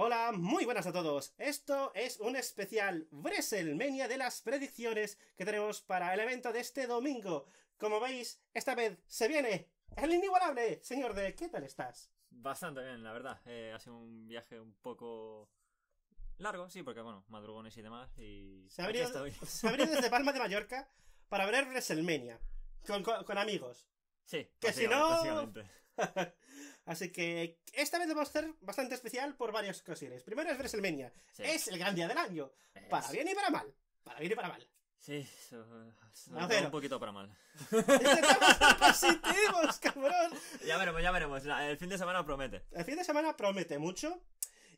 Hola, muy buenas a todos. Esto es un especial WrestleMania de las predicciones que tenemos para el evento de este domingo. Como veis, esta vez se viene el inigualable. Señor de, ¿qué tal estás? Bastante bien, la verdad. Eh, ha sido un viaje un poco largo, sí, porque bueno, madrugones y demás. Y se abrió, se desde Palma de Mallorca para ver WrestleMania con amigos. Sí, que si no. Así que esta vez vamos a hacer bastante especial por varias ocasiones. Primero es WrestleMania. Es el gran día del año. Para bien y para mal. Para bien y para mal. Sí, un poquito para mal. positivos, cabrón. Ya veremos, ya veremos. El fin de semana promete. El fin de semana promete mucho.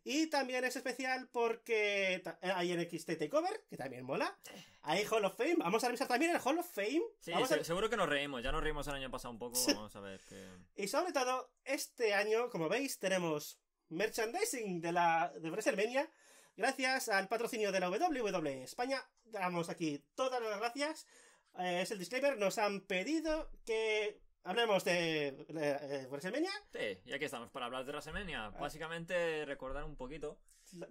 Y también es especial porque eh, hay NXT Takeover, que también mola. Hay Hall of Fame. Vamos a revisar también el Hall of Fame. Sí, seguro que nos reímos. Ya nos reímos el año pasado un poco. Vamos a ver qué. Y sobre todo, este año, como veis, tenemos merchandising de la de Gracias al patrocinio de la WWE España. Damos aquí todas las gracias. Eh, es el disclaimer. Nos han pedido que Hablemos de, eh, WrestleMania. Sí, y aquí estamos para hablar de WrestleMania. Ah. Básicamente recordar un poquito.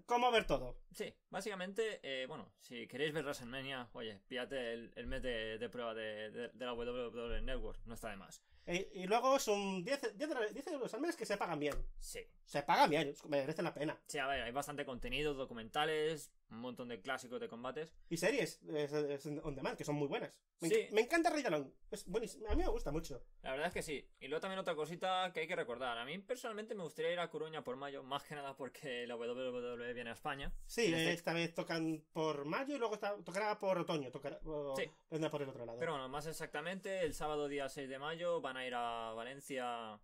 ¿Cómo ver todo? Sí, básicamente, eh, bueno, si queréis ver WrestleMania, oye, pídate el, mes de, prueba de, la WWE Network, no está de más. Y, luego son 10, 10, los al mes que se pagan bien. Sí. Se pagan bien, merecen la pena. Sí, a ver, hay bastante contenido, documentales, un montón de clásicos de combates. Y series on demand, que son muy buenas. Me, encanta Rey Es buenísimo. A mí me gusta mucho. La verdad es que sí. Y luego también otra cosita que hay que recordar. A mí personalmente me gustaría ir a Coruña por mayo, más que nada porque la WWE viene a España. Sí, este- esta vez tocan por mayo y luego tocará por otoño. Tocará, por el otro lado. Pero bueno, más exactamente, el sábado día 6 de mayo van a ir a Valencia.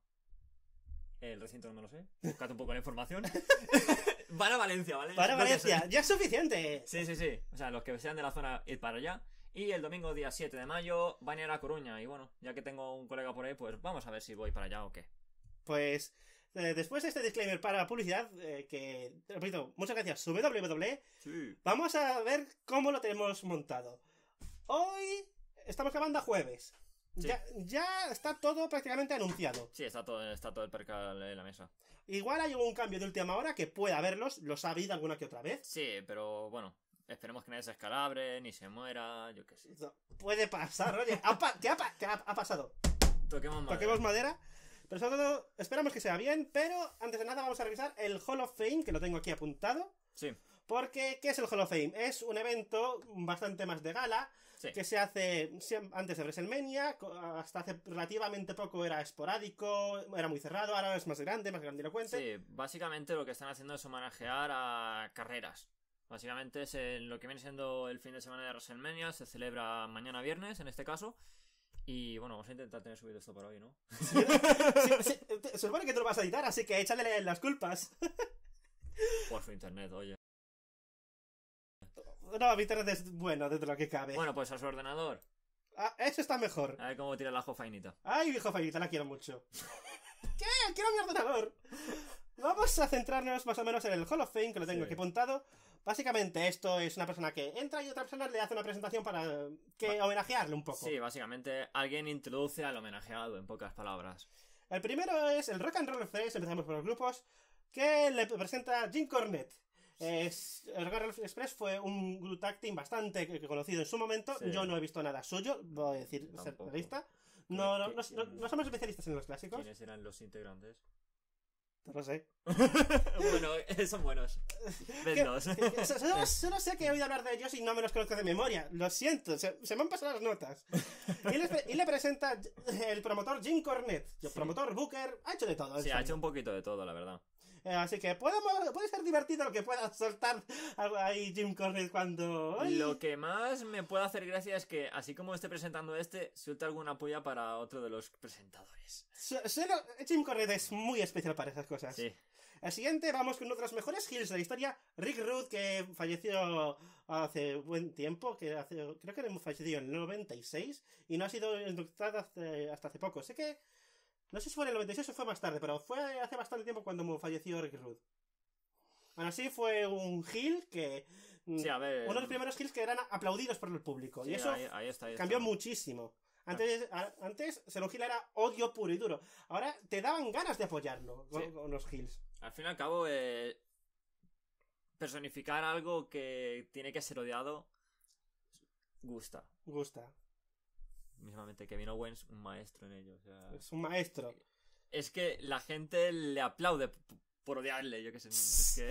El recinto no lo sé. Buscad un poco la información. Van a Valencia, ¿vale? Van Valencia, ya es suficiente. Sí, sí, sí. O sea, los que sean de la zona, ir para allá. Y el domingo día 7 de mayo van a ir a Coruña. Y bueno, ya que tengo un colega por ahí, pues vamos a ver si voy para allá o qué. Pues eh, después de este disclaimer para publicidad, eh, que repito, muchas gracias, www. E, sí. Vamos a ver cómo lo tenemos montado. Hoy estamos grabando a jueves. Ya, está todo prácticamente anunciado. Sí, está todo, el percal en la mesa. Igual hay un cambio de última hora que pueda haberlos, los ha habido alguna que otra vez. Sí, pero bueno, esperemos que nadie se escalabre, ni se muera, yo qué sé. puede pasar, oye, ¿Qué ha, pasado. Toquemos madera. Toquemos madera. Pero sobre todo, esperamos que sea bien, pero antes de nada vamos a revisar el Hall of Fame, que lo tengo aquí apuntado. Sí. Porque, ¿qué es el Hall of Fame? Es un evento bastante más de gala, que se hace antes de WrestleMania, hasta hace relativamente poco era esporádico, era muy cerrado, ahora es más grande, más grandilocuente. Sí, básicamente lo que están haciendo es homenajear a carreras. Básicamente es lo que viene siendo el fin de semana de WrestleMania, se celebra mañana viernes en este caso. Y bueno, vamos a intentar tener subido esto para hoy, ¿no? se supone que te lo vas a editar, así que échale las culpas. Por su internet, oye. No, mi es bueno desde lo que cabe. Bueno, pues a su ordenador. Ah, eso está mejor. A ver cómo tira la jofainita. Ay, mi jofainita, la quiero mucho. ¿Qué? ¡Quiero mi ordenador! Vamos a centrarnos más o menos en el Hall of Fame, que lo tengo aquí apuntado. Básicamente esto es una persona que entra y otra persona le hace una presentación para eh, que homenajearle un poco. Sí, básicamente alguien introduce al homenajeado, en pocas palabras. El primero es el Rock and Roll Fest, empezamos por los grupos, que le presenta Jim Cornette el Edgar Express fue un Glutactin acting bastante conocido en su momento. Yo no he visto nada suyo, voy a decir, ser periodista No, no, no, somos especialistas en los clásicos. ¿Quiénes eran los integrantes? No lo sé. bueno, eh, son buenos. Solo, sé que he oído hablar de ellos y no me los conozco de memoria. Lo siento, se, me han pasado las notas. Y le, presenta el promotor Jim Cornette. El promotor Booker ha hecho de todo. Sí, ha hecho un poquito de todo, la verdad. Eh, así que podemos, puede ser divertido lo que pueda soltar ahí Jim Cornette cuando... Lo que más me puede hacer gracia es que, así como esté presentando este, suelte alguna polla para otro de los presentadores. Jim Cornette es muy especial para esas cosas. Sí. El siguiente, vamos con uno de los mejores heels de la historia, Rick Rude, que falleció hace buen tiempo, que hace, creo que fallecido en el 96, y no ha sido inductado hasta hace poco. Sé que no sé si fue en el 96 o fue más tarde, pero fue hace bastante tiempo cuando falleció Rick Rude. Aún así fue un heel que... Mm, sí, a ver... Uno de los primeros hills que eran aplaudidos por el público. y eso cambió muchísimo. Antes, ah. antes ser un era odio puro y duro. Ahora te daban ganas de apoyarlo con, los Al fin y al cabo, eh, personificar algo que tiene que ser odiado gusta. Gusta mismamente Kevin Owens, un maestro en ello. es un maestro. Eh, es que la gente le aplaude por odiarle, yo qué sé.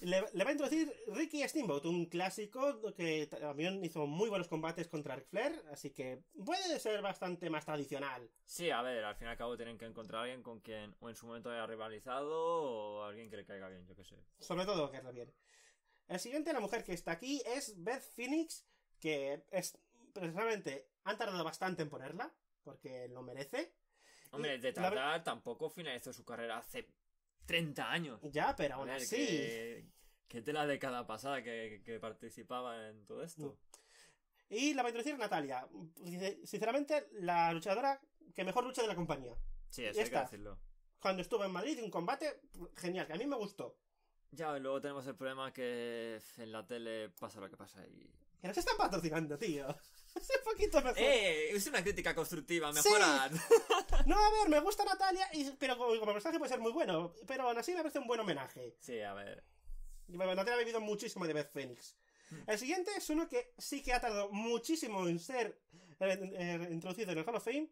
le, va a introducir Ricky Steamboat, un clásico que también hizo muy buenos combates contra Ric Flair, así que puede ser bastante más tradicional. Sí, a ver, al fin y al cabo tienen que encontrar a alguien con quien o en su momento haya rivalizado o alguien que le caiga bien, yo qué sé. Sobre todo que le bien. El siguiente, la mujer que está aquí, es Beth Phoenix, que es precisamente han tardado bastante en ponerla, porque lo merece. Hombre, de tardar tampoco finalizó su carrera hace 30 años. Ya, pero aún así. qué tela de la década pasada que, participaba en todo esto. Mm. Y la va a introducir Natalia. Pues sinceramente, la luchadora que mejor lucha de la compañía. Sí, eso hay Cuando estuvo en Madrid, un combate genial, que a mí me gustó. Ya, luego tenemos el problema que en la tele pasa lo que pasa y. Que nos están patrocinando, tío. Es un poquito mejor. Eh, es una crítica constructiva, mejorad. No, a ver, me gusta Natalia, y, pero como, mensaje puede ser muy bueno. Pero aún así me parece un buen homenaje. Sí, a ver. Natalia ha vivido muchísimo de Beth Phoenix. Mm. El siguiente es uno que sí que ha tardado muchísimo en ser eh, eh, introducido en el Hall of Fame.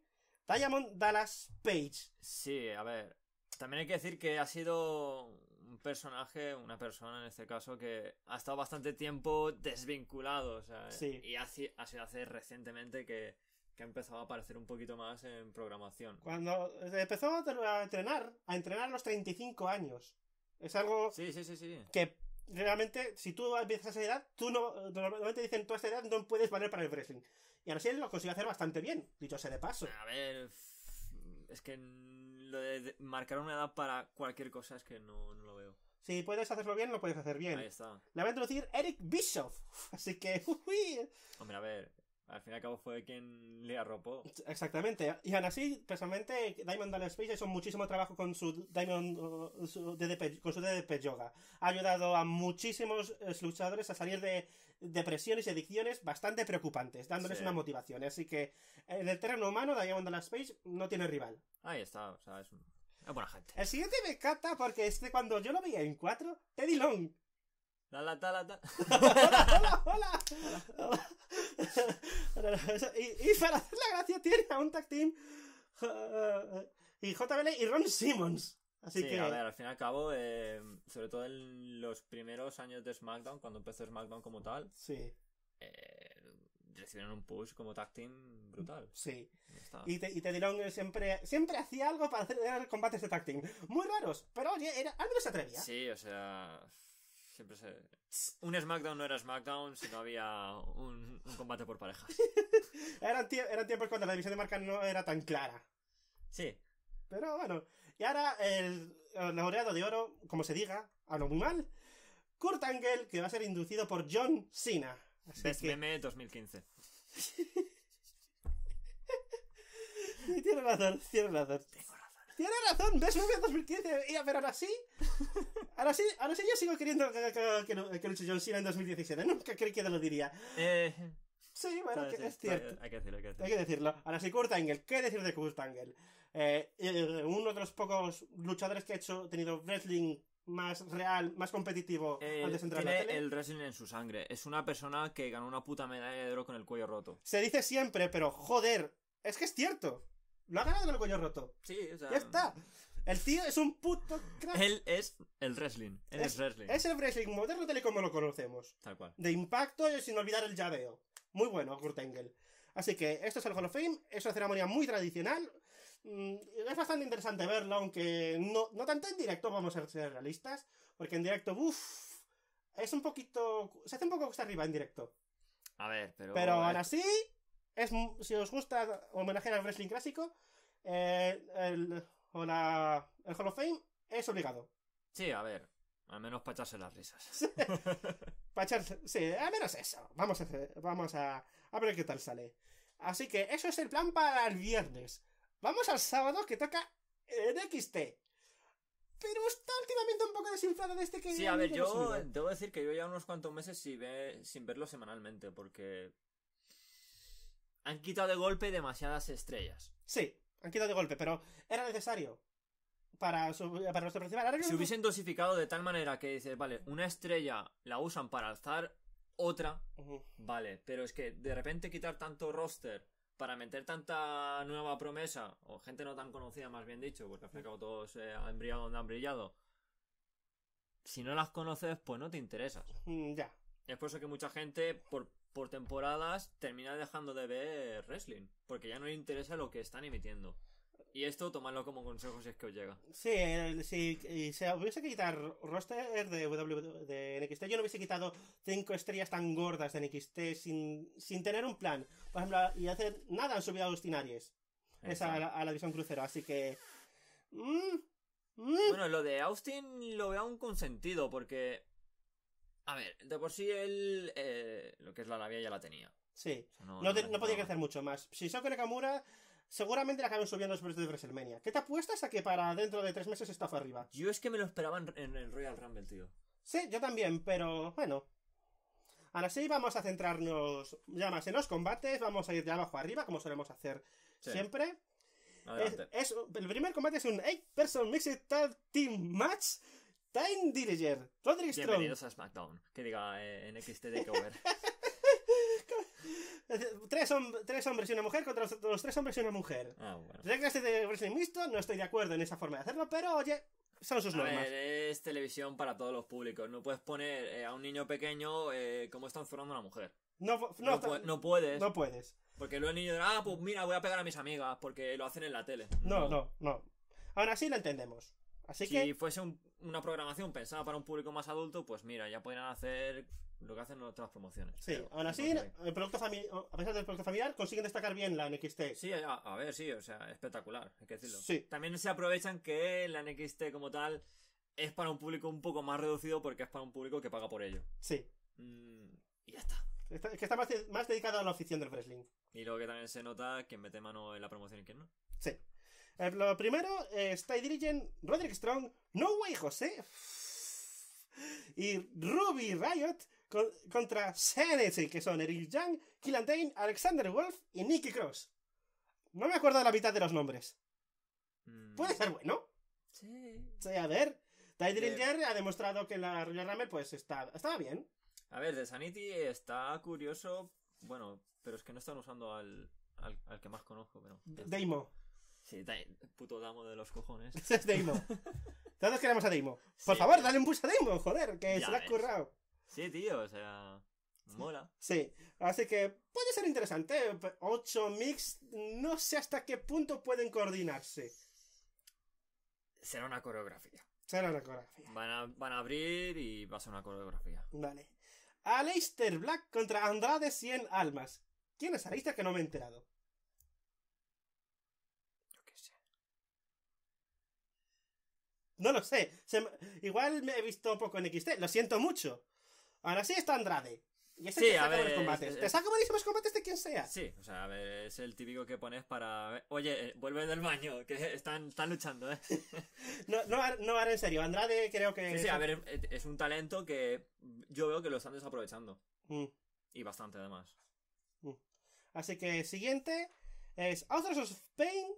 Diamond Dallas Page. Sí, a ver. También hay que decir que ha sido un personaje, una persona en este caso, que ha estado bastante tiempo desvinculado. O sea, y Y hace, hace recientemente que, ha empezado a aparecer un poquito más en programación. Cuando eh, empezó a entrenar, a entrenar a los 35 años. Es algo que realmente, si tú empiezas a esa edad, tú no, normalmente dicen, tú a esa edad no puedes valer para el wrestling. Y ahora sí lo consiguió hacer bastante bien, dicho sea de paso. A ver, es que lo de marcar una edad para cualquier cosa es que no, no lo si puedes hacerlo bien, lo puedes hacer bien. Ahí está. La va a introducir Eric Bischoff. Así que, Hombre, a ver. Al fin y al cabo fue quien le arropó. Exactamente. Y aún así, personalmente, Diamond Dallas Page hizo muchísimo trabajo con su Diamond, su DDP, con su Yoga. Ha ayudado a muchísimos eh, luchadores a salir de depresiones y adicciones bastante preocupantes, dándoles una motivación. Así que, eh, en el terreno humano, Diamond Dallas Page no tiene rival. Ahí está. O sea, es un gente. El siguiente me encanta porque este cuando yo lo veía en cuatro, Teddy Long. La, hola, hola, hola. y, para hacer la gracia tiene a un tag team uh, y JBL y Ron Simmons. Así que... a ver, al fin y al cabo, eh, sobre todo en los primeros años de SmackDown, cuando empezó SmackDown como tal, sí. Eh, un push como tag brutal. Sí. Y, te, y Teddy Long eh, siempre, siempre hacía algo para hacer combates de tag Muy raros, pero oye, era, al se atrevía. Sí, o sea. Siempre se. Un SmackDown no era SmackDown si no había un, combate por parejas. eran, tiempos cuando la división de marca no era tan clara. Sí. Pero bueno. Y ahora el, laureado de oro, como se diga, lo muy mal. Kurt Angle, que va a ser inducido por John Cena. Así 2015. Tiene razón, tiene razón. Tiene razón. ves, razón, ¿ves? 2015 y a ver, ahora sí. Ahora sí, ahora sí yo sigo queriendo que, que, no- que luche John Cena en 2017. Nunca creí que lo diría. Eh. Sí, bueno, es cierto. Hay que decirlo, hay que decirlo. Ahora sí, Kurt Angle. ¿Qué decir de Kurt Angle? Eh, eh, uno de los pocos luchadores que ha hecho, tenido wrestling más real, más competitivo de tiene el wrestling en su sangre. Es una persona que ganó una puta medalla de oro con el cuello roto. Se dice siempre, pero joder, es que es cierto. Lo ha ganado con el cuello roto. Sí, o sea... Ya está. El tío es un puto crack. Él es el wrestling. es, wrestling. Es el wrestling moderno tal y como lo conocemos. Tal cual. De impacto y sin olvidar el llaveo. Muy bueno, Kurt Engel Así que esto es el Hall of Fame. Es una ceremonia muy tradicional. Mm, es bastante interesante verlo, aunque no, tanto en directo, vamos a ser realistas, porque en directo, uff, es un poquito, se hace un poco cuesta arriba en directo. A ver, pero... Pero ahora sí es, si os gusta homenajear al wrestling clásico, eh, el, o la, el Hall of Fame es obligado. Sí, a ver, al menos para las risas. Pacharse. sí, al menos eso. Vamos a, vamos a, a ver qué tal sale. Así que eso es el plan para el viernes. Vamos al sábado que toca NXT. Pero está últimamente un poco desinflado este que... Sí, a ver, yo debo decir que yo ya unos cuantos meses sin, sin verlo semanalmente, porque... Han quitado de golpe demasiadas estrellas. Sí, han quitado de golpe, pero era necesario para, nuestro principal. Si hubiesen dosificado de tal manera que dices, vale, una estrella la usan para alzar otra, vale, pero es que de repente quitar tanto roster para meter tanta nueva promesa, o gente no tan conocida, más bien dicho, porque al fin todos han brillado donde han brillado, si no las conoces, pues no te interesas. Mm, ya. Es por eso que mucha gente, por, por temporadas, termina dejando de ver wrestling, porque ya no le interesa lo que están emitiendo. Y esto, tomadlo como consejo si es que os llega. Sí, si se hubiese quitar roster de, w, de NXT, yo no hubiese quitado cinco estrellas tan gordas de NXT sin, sin tener un plan. Por ejemplo, y hacer nada han subido a Austin Aries. Esa a, la división crucero, así que... Mm, mm. Bueno, lo de Austin lo veo aún con sentido, porque... A ver, de por sí él... Eh, lo que es la navidad ya la tenía. Sí, no, no, podía crecer mucho más. Si Soko Nakamura seguramente le acaben subiendo los precios de WrestleMania. ¿Qué te apuestas a que para dentro de tres meses está arriba? Yo es que me lo esperaba en, el Royal Rumble, tío. Sí, yo también, pero bueno. Ahora sí, vamos a centrarnos ya más en los combates. Vamos a ir de abajo arriba, como solemos hacer siempre. el primer combate es un 8-person Mixed Tag Team Match. Time Diriger, Roderick Strong. Bienvenidos a SmackDown. Que diga eh, NXT Takeover. Tres, tres hombres y una mujer contra los, tres hombres y una mujer. Ah, bueno. no estoy de acuerdo en esa forma de hacerlo, pero oye, son sus normas. es televisión para todos los públicos. No puedes poner eh, a un niño pequeño eh, como están formando a una mujer. No, no, puedes. No puedes. Porque luego el niño ah, pues mira, voy a pegar a mis amigas porque lo hacen en la tele. No, no, no. Ahora sí lo entendemos. Así si que... fuese una programación pensada para un público más adulto, pues mira, ya podrían hacer lo que hacen en otras promociones. Sí, ahora aún el producto a pesar del producto familiar, consiguen destacar bien la NXT. Sí, a, ver, sí, o sea, espectacular, hay que decirlo. Sí. También se aprovechan que la NXT como tal es para un público un poco más reducido porque es para un público que paga por ello. Sí. Mm, y ya está. Es que está más, dedicado a la afición del wrestling. Y luego que también se nota quien mete mano en la promoción y quién no. Sí. Eh, lo primero, eh, está Dirigen, Roderick Strong, No Way José y Ruby Riot contra CNC, que son Eric Young, Killan Alexander Wolf y Nicky Cross. No me acuerdo la mitad de los nombres. Mm. Puede ser bueno. Sí. a ver. Tidal ha demostrado que la Royal Rumble pues está, estaba bien. A ver, de Sanity está curioso. Bueno, pero es que no están usando al, que más conozco, pero. Deimo. Sí, puto damo de los cojones. Deimo. Todos queremos a Deimo. Por favor, dale un push a Deimo, joder, que se lo has currado. Sí, tío, o sea. Mola. Sí, así que puede ser interesante. 8 mix, no sé hasta qué punto pueden coordinarse. Será una coreografía. Será una coreografía. Van a, van a abrir y va a ser una coreografía. Vale. Aleister Black contra Andrade 100 Almas. ¿Quién es Aleister que no me he enterado? Yo qué sé. No lo sé. igual me he visto un poco en XT. Lo siento mucho. Ahora sí está Andrade. Y ese sí, ver, combates. te saca buenísimos combates de quien sea. Sí, o sea, a ver, es el típico que pones para. Oye, vuelven eh, vuelve del baño, que están, están luchando, ¿eh? no, no, ahora en serio. Andrade creo que. Sí, sí, a ver, es un talento que yo veo que lo están desaprovechando. Mm. Y bastante, además. Mm. Así que siguiente es Authors of Pain.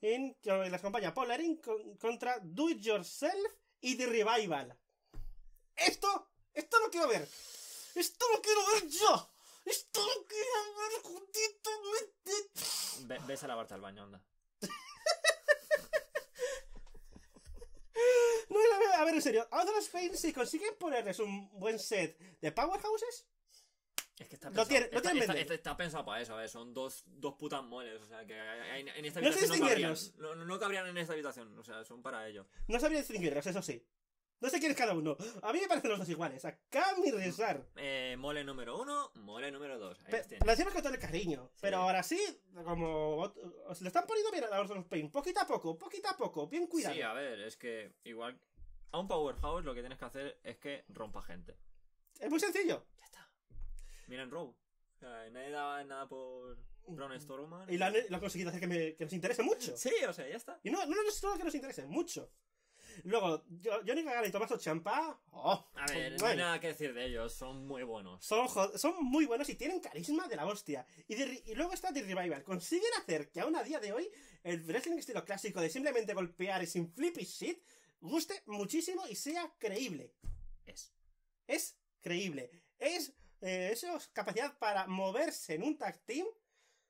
En, la las compañías Polarin contra Do It Yourself y The Revival. Esto esto lo quiero ver. Esto lo quiero ver yo. Esto lo quiero ver juntito. ves a lavarte al baño, anda. no, a ver, en serio. ¿A of Spain, si consiguen ponerles un buen set de powerhouses. Es que está pensado, lo tiene, está, pensado para eso, ver, son dos, dos putas moles. O sea, que en, esta habitación no, cabrían, no, cabrían en esta habitación. O sea, son para ellos. No sabría distinguirlos, eso sí. No sé quién es cada uno. A mí me parecen los dos iguales. Acá mi Rezar. Eh, mole número uno, mole número dos. Ahí Pe lo con todo el cariño. Pero ahora sí, como. Se le están poniendo bien a los dos Pain. Poquito a poco, poquito a poco. Bien cuidado. Sí, a ver, es que igual. A un Powerhouse lo que tienes que hacer es que rompa gente. Es muy sencillo. Ya está. miren Row. nadie daba nada por Braun mm. Y la han, conseguido hacer que, me, que, nos interese mucho. Sí, o sea, ya está. Y no, no, no es solo que nos interese, mucho. Luego, Johnny Gargano y Tommaso Champa. Oh, a ver, no hay nada que decir de ellos, son muy buenos. Son, son muy buenos y tienen carisma de la hostia. Y, luego está The Revival. Consiguen hacer que aún a día de hoy el wrestling estilo clásico de simplemente golpear y sin flippy shit guste muchísimo y sea creíble. Es. Es creíble. Es. Eh, eso, capacidad para moverse en un tag team.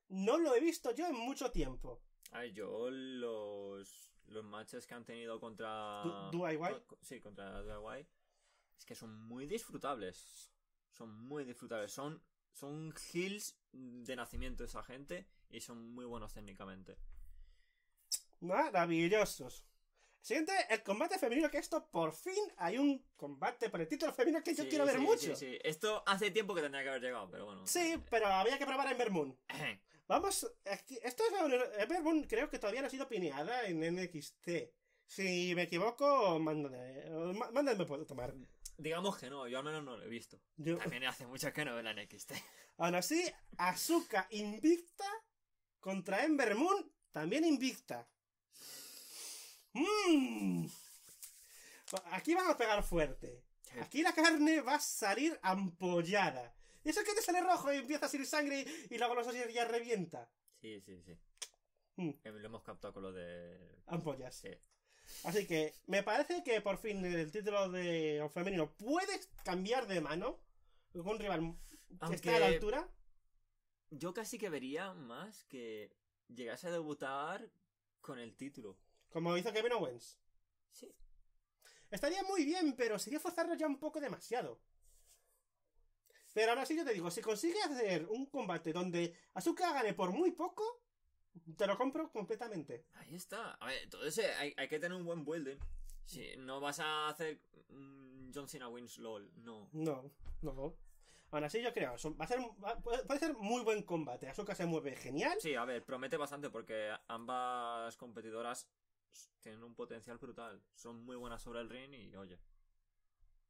No lo he visto yo en mucho tiempo. Ay, yo los los matches que han tenido contra. ¿Dua sí, contra Es que son muy disfrutables. Son muy disfrutables. Son, son de nacimiento esa gente y son muy buenos técnicamente. Maravillosos. Siguiente, el combate femenino, que esto por fin hay un combate por el título femenino que yo quiero ver mucho. Sí, Esto hace tiempo que tendría que haber llegado, pero bueno. Sí, pero había que probar en Moon. Vamos, esto es eh, Moon, creo que todavía no ha sido pineada en NXT. Si me equivoco, mándame, puedo tomar. Digamos que no, yo al menos no lo he visto. También hace mucho que no veo la NXT. Aún así, Azuka invicta contra Ember Moon, también invicta. Mm. Aquí van a pegar fuerte. Aquí la carne va a salir ampollada. Y eso que te sale rojo y empieza a salir sangre y, la golosa ya revienta. Sí, sí, sí. Mm. Eh, lo hemos captado con lo de. Ampollas. Sí. Así que me parece que por fin el título de femenino puede cambiar de mano con un rival que está a la altura. Yo casi que vería más que llegase a debutar con el título. Como hizo Kevin Owens. Sí. Estaría muy bien, pero sería forzarlo ya un poco demasiado. Pero ahora sí yo te digo, si consigues hacer un combate donde Asuka gane por muy poco, te lo compro completamente. Ahí está. A ver, todo ese, hay, que tener un buen build, ¿eh? sí, no vas a hacer mm, John Cena wins LOL, no. No, no. Aún así yo creo, va a ser, va, puede ser muy buen combate. Asuka se mueve genial. Sí, a ver, promete bastante porque ambas competidoras tienen un potencial brutal. Son muy buenas sobre el ring y oye.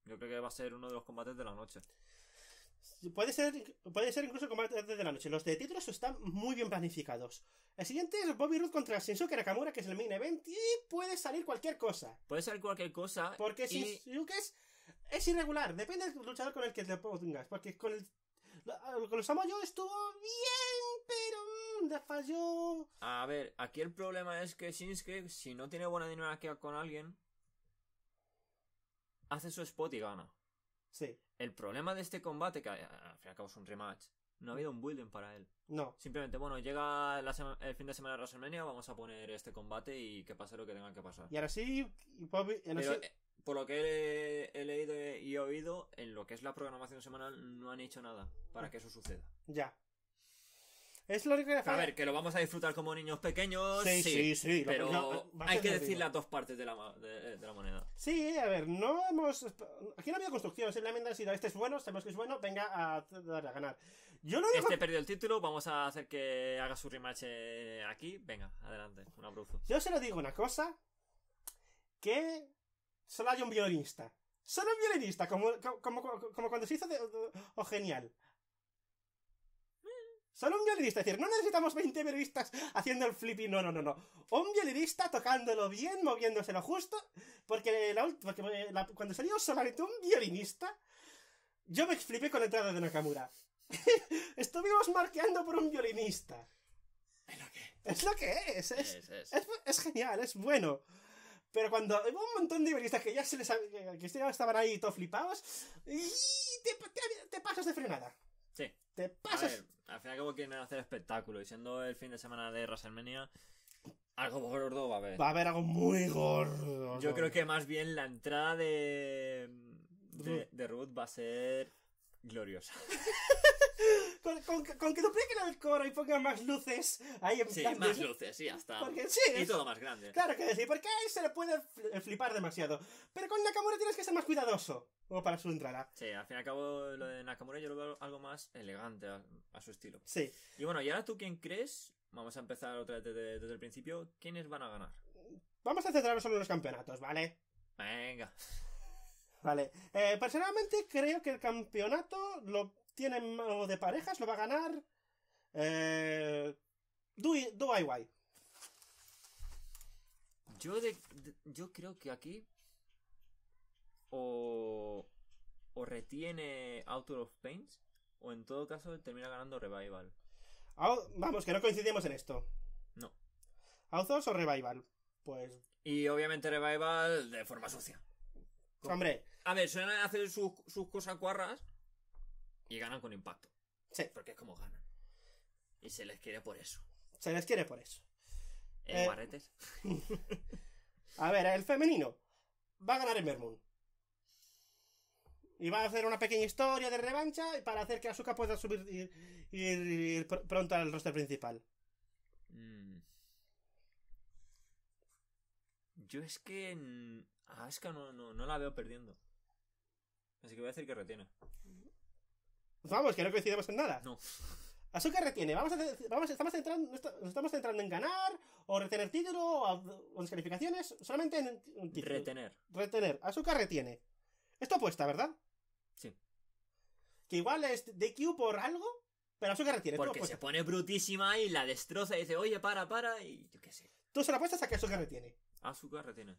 Yo creo que va a ser uno de los combates de la noche. Puede ser, puede ser incluso de la noche. Los de títulos están muy bien planificados. El siguiente es Bobby Roode contra Shinsuke Nakamura, que es el main event, y puede salir cualquier cosa. Puede salir cualquier cosa. Porque si Shinsuke es, irregular, depende del luchador con el que te pongas. Porque con el. Con los Samoyo estuvo bien, pero a ver, aquí el problema es que Shinsuke, si no tiene buena dinámica con alguien, hace su spot y gana. Sí. El problema de este combate, que eh, al fin y al cabo es un rematch, no ha habido un building para él. No. Simplemente, bueno, llega el fin de semana de WrestleMania, vamos a poner este combate y que pase lo que tenga que pasar. Y ahora sí, eh, por lo que he, he, leído y he oído, en lo que es la programación semanal no han hecho nada para que eso suceda. Ya. Es lo único que A ver, que lo vamos a disfrutar como niños pequeños. Sí, sí, sí. pero hay que decir las dos partes de la, de, la, moneda. Sí, a ver, no hemos. Aquí no ha habido construcción, simplemente ha sido este es bueno, sabemos que es bueno, venga a, a ganar. Yo no este digo... Este perdió el título, vamos a hacer que haga su rematch eh, aquí. Venga, adelante, un abruzo. Yo se lo digo una cosa: que solo hay un violinista. Solo un violinista, como, como, como, cuando se hizo de, genial. Solo un violinista, es decir, no necesitamos 20 violinistas haciendo el flipping, no, no, no, no. Un violinista tocándolo bien, moviéndoselo justo, porque, la, cuando salió solamente un violinista, yo me flipé con la entrada de Nakamura. Estuvimos marqueando por un violinista. Es lo que es. es, es, genial, es bueno. Pero cuando hubo un montón de violinistas que ya se les que estaban ahí todo flipados, y te, te pasas de frenada. Sí. A ver, al fin y al cabo quieren hacer espectáculo y siendo el fin de semana de WrestleMania, algo gordo va a haber. Va a haber algo muy gordo. Yo creo que más bien la entrada de, de Ruth va a ser gloriosa. Con, que dupliquen el coro y pongan más luces ahí más luces, y ya y todo más grande. Claro que sí, porque ahí se le puede eh, flipar demasiado. Pero con Nakamura tienes que ser más cuidadoso. O para su entrada. Sí, al fin y al cabo, lo de Nakamura yo lo veo algo más elegante a, su estilo. Sí. Y bueno, ¿y ahora tú quién crees? Vamos a empezar otra vez desde, el principio. ¿Quiénes van a ganar? Vamos a centrarnos solo en los campeonatos, ¿vale? Venga. Vale. Eh, personalmente creo que el campeonato lo tienen o de parejas, lo va a ganar. Eh, do, I, Yo, yo creo que aquí. O. O retiene out of Pains. O en todo caso termina ganando Revival. vamos, que no coincidimos en esto. No. ¿Authors o Revival? Pues. Y obviamente Revival de forma sucia. Hombre. A ver, suelen hacer sus, sus cosas cuarras. Y ganan con impacto. Sí. Porque es como ganan. Y se les quiere por eso. Se les quiere por eso. En eh, eh, Barretes. a ver, el femenino. Va a ganar en Y va a hacer una pequeña historia de revancha para hacer que Asuka pueda subir ir, ir, pronto al roster principal. Mm. Yo es que a Asuka no, no, la veo perdiendo. Así que voy a decir que retiene. Vamos, que no coincidimos en nada. No. Azúcar retiene. Vamos estamos centrando, nos estamos centrando en ganar, o retener título, o, descalificaciones, solamente en un título. Retener. Retener. Azúcar retiene. Esto apuesta, ¿verdad? Sí. Que igual es DQ por algo, pero Azúcar retiene. Porque se pone brutísima y la destroza y dice, oye, para, para, y yo qué sé. Tú solo apuestas a que Azúcar retiene. Azúcar retiene.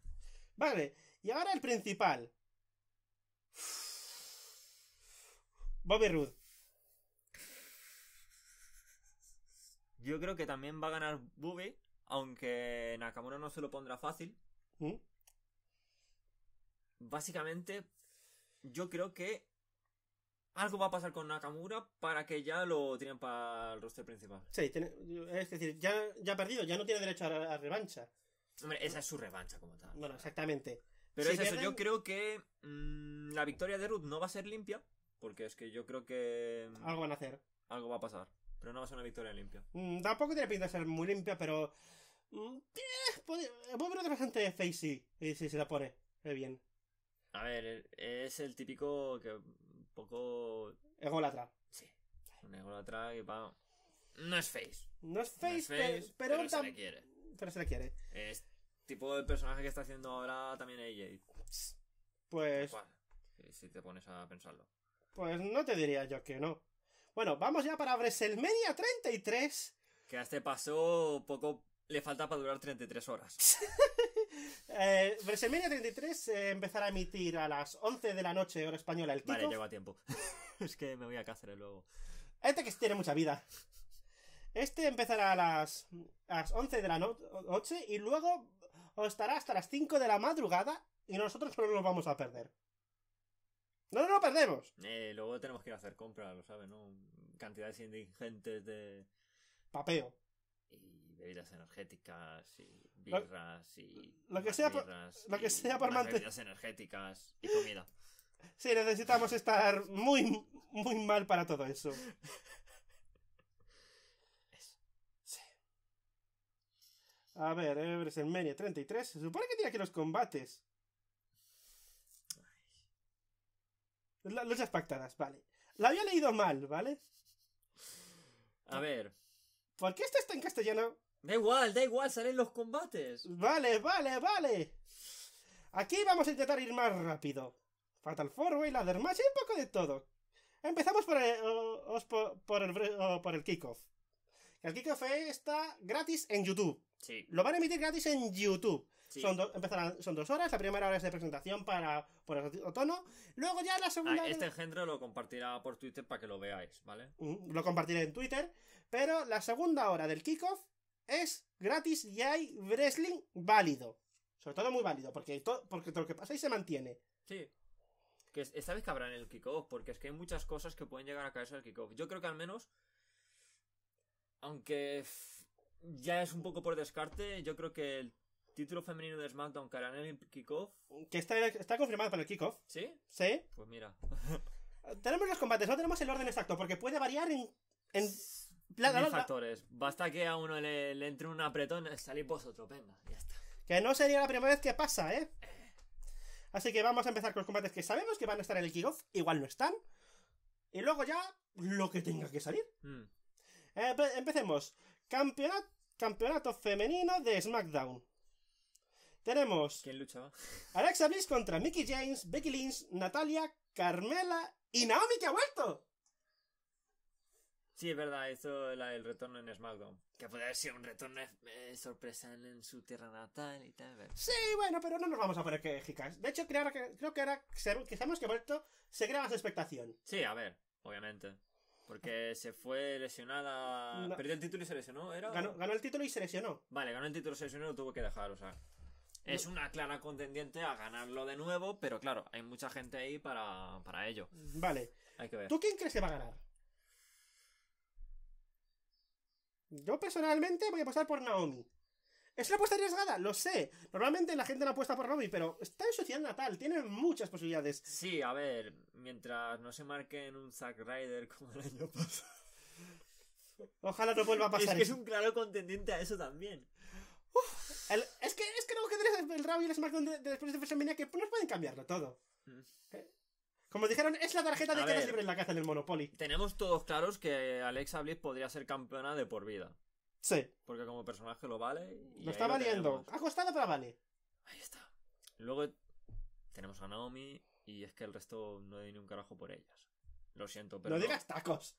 Vale, y ahora el principal. Bobby Ruth. Yo creo que también va a ganar Bube aunque Nakamura no se lo pondrá fácil. ¿Mm? Básicamente, yo creo que algo va a pasar con Nakamura para que ya lo tengan para el roster principal. Sí, es decir, ya, ya ha perdido, ya no tiene derecho a, la revancha. Hombre, esa es su revancha como tal. Bueno, exactamente. Pero es eso, yo creo que mm, la victoria de Ruth no va a ser limpia, porque es que yo creo que... Mm, algo van a hacer. Algo va a pasar. Pero no va a ser una victoria limpia. Mm, tampoco tiene pinta de ser muy limpia, pero. Mm, eh, Puedo ver otra gente bastante facey si, si se la pone eh, bien. A ver, e, es el típico que un poco. Egolatra. Sí. Un egolatra que va. No es face. No es face, face pero, pero, pero, se le quiere. Es tipo de personaje que está haciendo ahora también AJ. Pues. si te pones a pensarlo. Pues no te diría yo que no. Bueno, vamos ya para WrestleMania 33. Que a este paso poco le falta para durar 33 horas. eh, 33 eh, empezará a emitir a las 11 de la noche, hora española, el Vale, lleva tiempo. es que me voy a Cáceres luego. Este que tiene mucha vida. Este empezará a las, a 11 de la noche y luego estará hasta las 5 de la madrugada y nosotros no nos vamos a perder. No, no, no perdemos. Eh, luego tenemos que ir a hacer compras, lo sabes, ¿no? Cantidades indigentes de. Papeo. Y bebidas energéticas, y birras, y. Lo que sea, por, lo que sea por mantener. Bebidas energéticas y comida. Sí, necesitamos estar muy, muy mal para todo eso. A ver, WrestleMania 33. Se supone que tiene aquí los combates. luchas pactadas, vale. La había leído mal, ¿vale? A ver. ¿Por qué esto está en castellano? Da igual, da igual, salen los combates. Vale, vale, vale. Aquí vamos a intentar ir más rápido. Fatal Fourway, Ladder Match y un poco de todo. Empezamos por el, el, por el kickoff. El kickoff está gratis en YouTube. Sí. Lo van a emitir gratis en YouTube. Son, empezarán, son dos horas. La primera hora es de presentación para por el otoño. Luego ya la ah, segunda. este engendro lo compartirá por Twitter para que lo veáis, ¿vale? Mm, lo compartiré en Twitter. Pero la segunda hora del kickoff es gratis y hay wrestling válido. Sobre todo muy válido, porque, porque todo lo que pasa ahí se mantiene. Sí. Que esta vez habrá en el kickoff, porque es que hay muchas cosas que pueden llegar a caerse en el kickoff. Yo creo que al menos. Aunque ya es un poco por descarte, yo creo que el Título femenino de SmackDown Caranel y Que está, confirmado para el kickoff. ¿Sí? Sí. Pues mira. tenemos los combates, no tenemos el orden exacto, porque puede variar en. en... los factores. Basta que a uno le, entre un apretón, salís vosotros, venga, ya está. Que no sería la primera vez que pasa, ¿eh? Así que vamos a empezar con los combates que sabemos que van a estar en el kickoff, igual no están. Y luego ya lo que tenga que salir. Mm. empecemos. campeonato femenino de SmackDown. Tenemos. ¿Quién Alexa Bliss contra Mickey James, Becky Lynch, Natalia, Carmela y Naomi que ha vuelto. Sí, es verdad, hizo el retorno en SmackDown. Que puede haber sido un retorno eh, sorpresa en su tierra natal y tal. Sí, bueno, pero no nos vamos a poner que quejicas. De hecho, creo que, creo que ahora que sabemos que ha vuelto, se crea más expectación. Sí, a ver, obviamente. Porque se fue lesionada. Perdió el título y se lesionó, Ganó, el título y se lesionó. Vale, ganó el título, y se lesionó y lo tuvo que dejar, o sea. Es una clara contendiente a ganarlo de nuevo, pero claro, hay mucha gente ahí para, ello. Vale. Hay que ver. ¿Tú quién crees que va a ganar? Yo personalmente voy a apostar por Naomi. Es una apuesta arriesgada, lo sé. Normalmente la gente la apuesta por Naomi, pero está en su ciudad natal, tiene muchas posibilidades. Sí, a ver, mientras no se marque en un Zack Ryder como el año pasado. Ojalá no vuelva a pasar. Es que es un claro contendiente a eso también es, que, es que luego que el Raw y el SmackDown de, después de que pues, nos pueden cambiarlo todo. Mm. Como dijeron, es la tarjeta de quedas en la casa del Monopoly. Tenemos todos claros que Alexa Bliss podría ser campeona de por vida. Sí. Porque como personaje lo vale. Y lo está valiendo. Ha costado, pero vale. Ahí está. Luego tenemos a Naomi y es que el resto no doy ni un carajo por ellas. Lo siento, pero. No, no. digas tacos.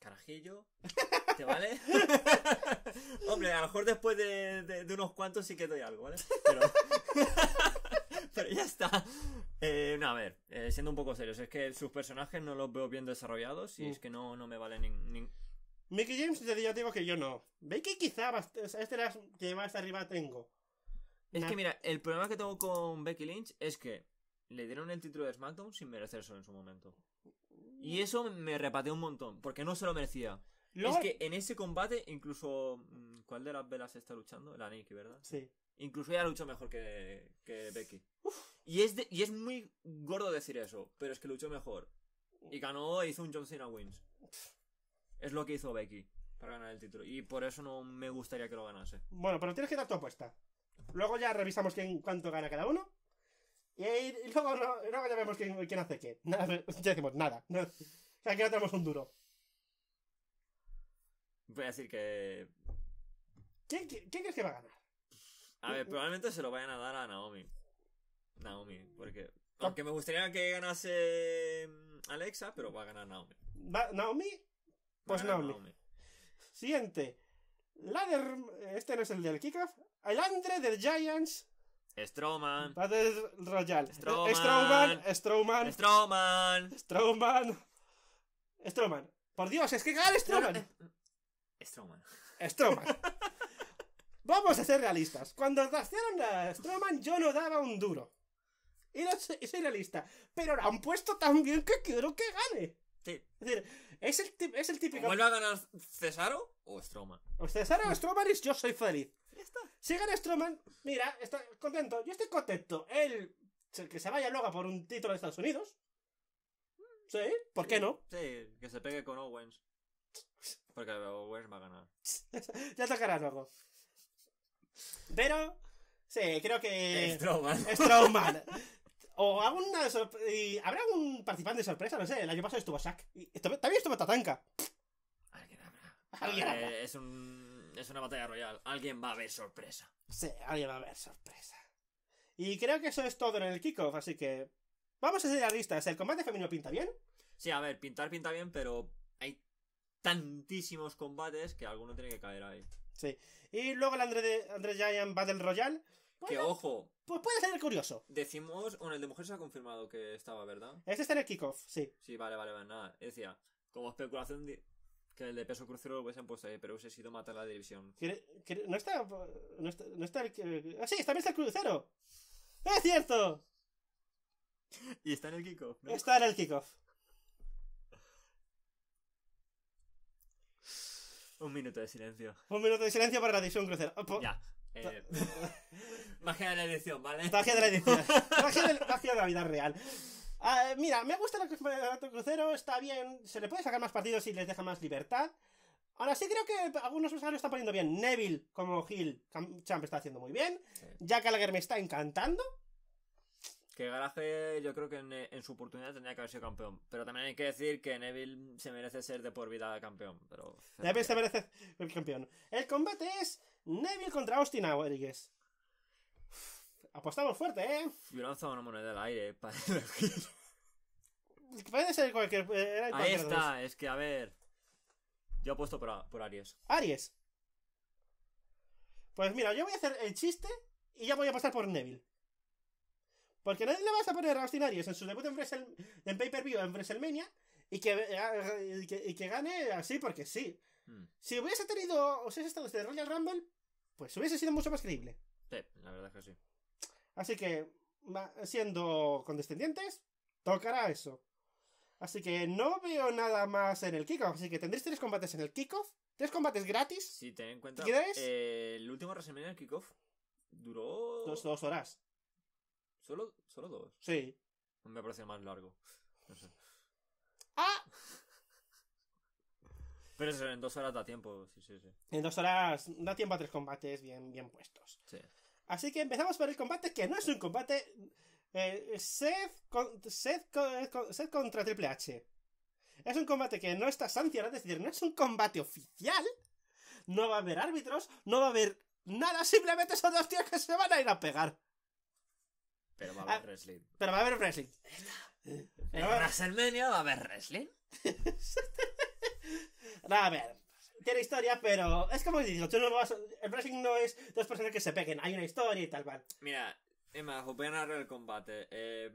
Carajillo. Este, ¿vale? Hombre, a lo mejor después de, de, unos cuantos sí que doy algo, ¿vale? Pero, pero ya está. Eh, no, a ver, eh, siendo un poco serios, es que sus personajes no los veo bien desarrollados y es mm. que no, no me vale ni, Mickey James, te digo que yo no. Becky quizá, este que más arriba tengo. Es que mira, el problema que tengo con Becky Lynch es que le dieron el título de SmackDown sin merecerlo en su momento. Y mm. eso me repateó un montón, porque no se lo merecía. Es que en ese combate, incluso. Mm, ¿Cuál de las velas está luchando? La Nikki, ¿verdad? Sí. Incluso ella luchó mejor que, que Becky. Y es, y es muy gordo decir eso, pero es que luchó mejor. Y ganó e hizo un John Cena Wins. Es lo que hizo Becky para ganar el título. Y por eso no me gustaría que lo ganase. Bueno, pero tienes que dar tu apuesta. Luego ya revisamos quién, cuánto gana cada uno. Y, luego, ya vemos quién, hace qué. ya decimos nada. O no tenemos un duro. Voy a decir que. ¿Quién, crees que va a ganar? A ver, uh, uh. probablemente se lo vayan a dar a Naomi. Naomi, porque. Ah. Aunque me gustaría que ganase mm, Alexa, pero va a ganar Naomi. ¿Va, ¿Naomi? Pues Naomi. Siguiente. Lader este no es el del kickoff. El Andre del Giants. Strowman. Battle Royal. Strowman. Strowman. Strowman. Strowman. Strowman. Por Dios, es que gana Strowman. Eh, Stroman. Vamos a ser realistas. Cuando trastearon a Stroman, yo no daba un duro. Y, soy, realista. Pero lo han puesto tan bien que quiero que gane. Es el, es el típico. ¿Vuelve a ganar Cesaro o Stroman? O Cesaro o Strowman es yo soy feliz. Si gana Strowman, mira, está contento. Yo estoy contento. el que se vaya luego por un título de Estados Unidos. Mm. Sí, ¿por qué no? Sí, que se pegue con Owens. Porque Bowers va a ganar. ya tocarás, luego. Pero, sí, creo que. Strowman. O alguna Habrá algún participante de sorpresa, no sé. El año pasado estuvo Shaq. también estuvo Tatanka. Alguien habrá. Alguien habrá. es, un, es una batalla royal. Alguien va a ver sorpresa. Sí, alguien va a ver sorpresa. Y creo que eso es todo en el kickoff, así que. Vamos a ser listas. ¿El combate femenino pinta bien? Sí, a ver, pintar pinta bien, pero tantísimos combates que alguno tiene que caer ahí. Sí. Y luego el andrés André Giant Battle Royale. que ojo. Pues puede ser curioso. Decimos, bueno, el de mujer se ha confirmado que estaba, ¿verdad? Este está en el kickoff, sí. Sí, vale, vale, vale, nada. Decía, como especulación que el de peso crucero lo hubiesen puesto ahí, pero hubiese sido matar la división. no está. No está. el, ah, sí, también está el crucero. ¡Es cierto! Y está en el kickoff, Está en el kickoff. Un minuto de silencio. Un minuto de silencio para la edición crucero. Ah, ya. Eh, magia de la edición, ¿vale? Magia de la edición. magia, de, la vida real. Ah, eh, mira, me gusta el campeonato crucero, está bien. Se le puede sacar más partidos si les deja más libertad. Ahora sí creo que algunos usuarios están poniendo bien. Neville como Gil, Champ está haciendo muy bien. Jack Gallagher me está encantando. Que Garaje yo creo que en, su oportunidad tendría que haber sido campeón. Pero también hay que decir que Neville se merece ser de por vida campeón. Pero... Neville se merece ser campeón. El combate es Neville contra Austin Aries. Apostamos fuerte, ¿eh? Yo lanzaba una moneda al aire para elegir. Puede ser cualquier. Eh, Ahí está, es que a ver. Yo apuesto por, por Aries. Aries. Pues mira, yo voy a hacer el chiste y ya voy a apostar por Neville. Porque nadie le vas a poner a Aries en su debut en, en pay-per-view en WrestleMania eh, y que, y que, gane así porque sí. Hmm. Si hubiese tenido, o si hubiese estado desde Royal Rumble, pues hubiese sido mucho más creíble. Sí, la verdad es que sí. Así que, siendo condescendientes, tocará eso. Así que no veo nada más en el kickoff. Así que tendréis tres combates en el kickoff. Tres combates gratis. Sí, ten en cuenta. Eh, el último WrestleMania en el kickoff duró. dos horas. ¿Solo, ¿Solo dos? Sí. Me parece más largo. ¡Ah! Pero eso, en dos horas da tiempo, sí, sí, sí. En dos horas da tiempo a tres combates bien, bien puestos. Sí. Así que empezamos por el combate que no es un combate. Eh, eh, Seth, contra Triple H. Es un combate que no está sancionado, es decir, no es un combate oficial. No va a haber árbitros, no va a haber nada, simplemente son dos tíos que se van a ir a pegar. Pero va a ah, haber wrestling. Pero va a haber wrestling. En WrestleMania va a haber wrestling. a ver. Tiene historia, pero es como he tú no vas el wrestling no es dos personas que se peguen, hay una historia y tal cual. Mira, Emma, a narrar el combate. Eh,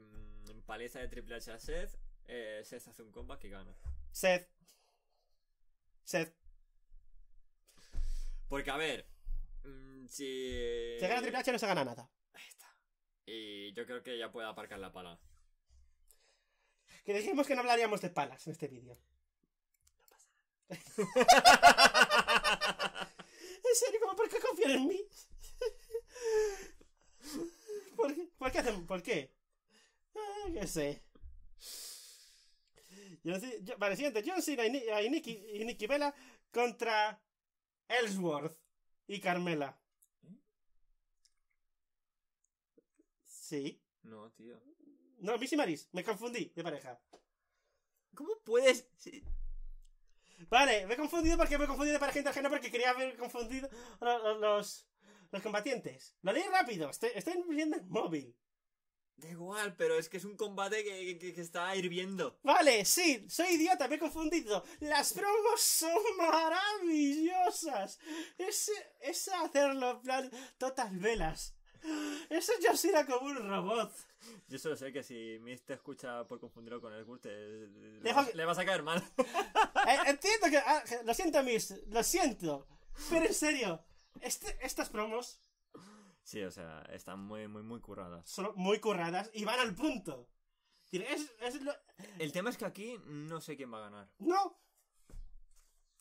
paliza de Triple H a Seth. Eh, Seth hace un combate que gana. Seth. Seth. Porque a ver, mm, si... Se gana Triple H no se gana nada. Y yo creo que ya puede aparcar la pala. Que dijimos que no hablaríamos de palas en este vídeo. No pasa nada. ¿En serio? por qué confían en mí? ¿Por qué? ¿Por qué ¿Por qué? Ah, sé. vale, siguiente. John Cena y, Nicky Nikki, contra Ellsworth y Carmela. Sí. No, tío. No, Miss Maris. Me confundí de pareja. ¿Cómo puedes...? Vale, me he confundido porque me he confundido de pareja intergénero porque quería haber confundido los, los, combatientes. Lo leí rápido. Estoy, viendo el móvil. Da igual, pero es que es un combate que, está hirviendo. Vale, sí, soy idiota, me he confundido. Las promos son maravillosas. Es, es hacerlo en plan totas velas. Eso John era como un robot. Yo solo sé que si Miss te escucha por confundirlo con el Kurt, le, vas a caer mal. Eh, entiendo ah, que. lo siento, Miss, lo siento. Pero en serio, este, estas promos. Sí, o sea, están muy, muy, muy curradas. Son muy curradas y van al punto. El tema es que aquí no sé quién va a ganar. No.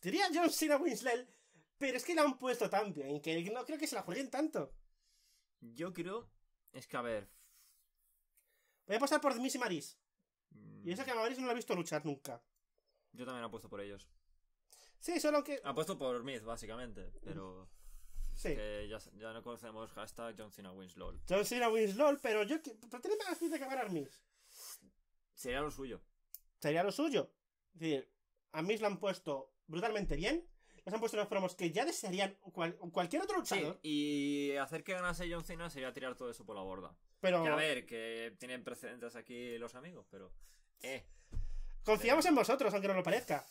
Diría John Cena Winslet, pero es que la han puesto tan bien que no creo que se la jueguen tanto. Yo creo. Es que a ver. Voy a pasar por Miss y Maris. Mm. Y esa que a Maris no la he visto luchar nunca. Yo también apuesto por ellos. Sí, solo que. Apuesto por Miss básicamente. Pero. Sí. ya, no conocemos hashtag John Cena winslow John Cena winslow pero yo. ¿Pero tiene más de que a Miz? Sería lo suyo. Sería lo suyo. Es decir, a Miss la han puesto brutalmente bien han puesto unos promos que ya desearían cualquier otro luchador. Sí, y hacer que ganase John Cena sería tirar todo eso por la borda. Pero... a ver, que tienen precedentes aquí los amigos, pero... Eh. Confiamos en vosotros, aunque no lo parezca.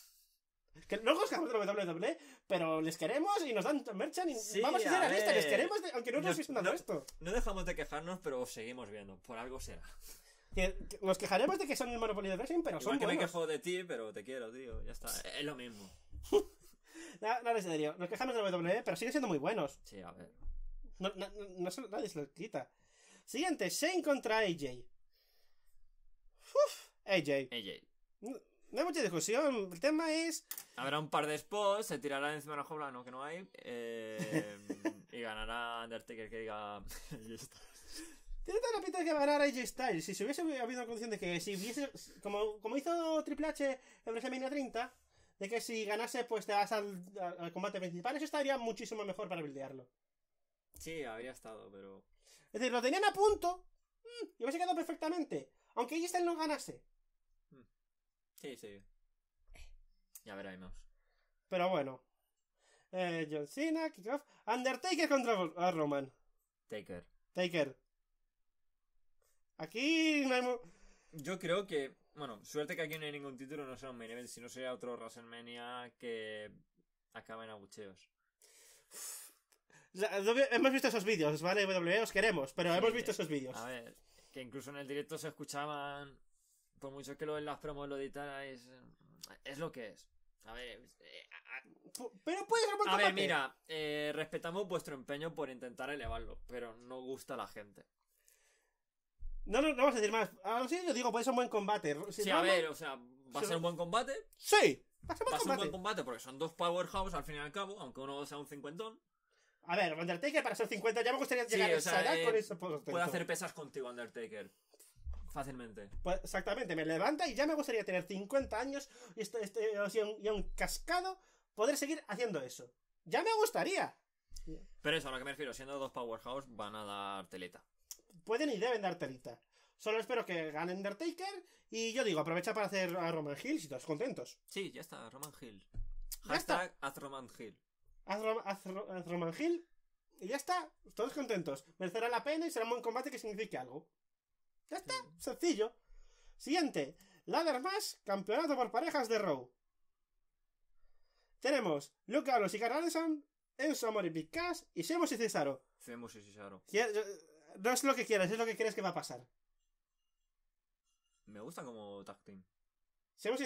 Que no buscamos WWE, pero les queremos y nos dan merchan y vamos a la lista les queremos, aunque no nos estén dando esto. No dejamos de quejarnos, pero seguimos viendo, por algo será. Nos quejaremos de que son el monopolio de wrestling, pero Igual son que me quejo de ti, pero te quiero, tío, ya está, es lo mismo. No, no, en serio. Nos quejamos de WWE, pero siguen siendo muy buenos. Sí, a ver. No, nadie se lo quita. Siguiente, Shane contra AJ. Uf, AJ. AJ. No, hay mucha discusión. El tema es. Habrá un par de spots, se tirará encima de la jaula, no que no hay. Eh, y ganará Undertaker que diga. Tiene toda la pinta de que a AJ Styles. Si se hubiese habido una condición de que si hubiese. Como, como hizo Triple H en WrestleMania 30, de que si ganase, pues te vas al, combate principal. Eso estaría muchísimo mejor para buildearlo. Sí, habría estado, pero. Es decir, lo tenían a punto. Mm, y hubiese quedado perfectamente. Aunque Eastern no ganase. Hmm. Sí, sí. Ya veremos. Pero bueno. Eh, John Cena, Kickoff. Undertaker contra ah, Roman. Taker. Taker. Aquí no hay. Yo creo que bueno, suerte que aquí no hay ningún título, no sea un main event, si no sería otro WrestleMania que acaba en abucheos. hemos visto esos vídeos, ¿vale? WWE os queremos, pero hemos visto eh, esos vídeos. A ver, que incluso en el directo se escuchaban, por mucho que lo en las promos lo editarais, es, lo que es. A ver, eh, pero puede ser A ver, mira, eh, respetamos vuestro empeño por intentar elevarlo, pero no gusta a la gente. No, no, no vamos a decir más. así ah, sí, yo digo, puede ser un buen combate. Sí, a ver, o sea, ¿va a ser un buen combate? Sí, va a ser un buen un combate. buen combate porque son dos powerhouse al fin y al cabo, aunque uno sea un cincuentón. A ver, Undertaker para ser 50, ya me gustaría llegar a esa edad eh, con eso. puede hacer pesas contigo, Undertaker. Fácilmente. Pues exactamente, me levanta y ya me gustaría tener 50 años y, un- eh, y un cascado poder seguir haciendo eso. Ya me gustaría. Pero eso, a lo que me refiero, siendo dos powerhouse, van a dar teleta pueden y deben dar telita. Solo espero que gane Undertaker y yo digo, aprovecha para hacer a Roman Hill si todos contentos. Sí, ya está, Roman Hill. Hashtag haz Roman Hill. Haz, Roman Hill y ya está, todos contentos. Merecerá la pena y será un buen combate que signifique algo. Ya está, sencillo. Siguiente, Ladder Match, campeonato por parejas de row Tenemos Luke los y Carl Anderson, Enzo Amor y Big Cass y Seamus y Cesaro. Seamus y Cesaro. No es lo que quieras, es lo que crees que va a pasar. Me gusta como tag team. ¿Seamos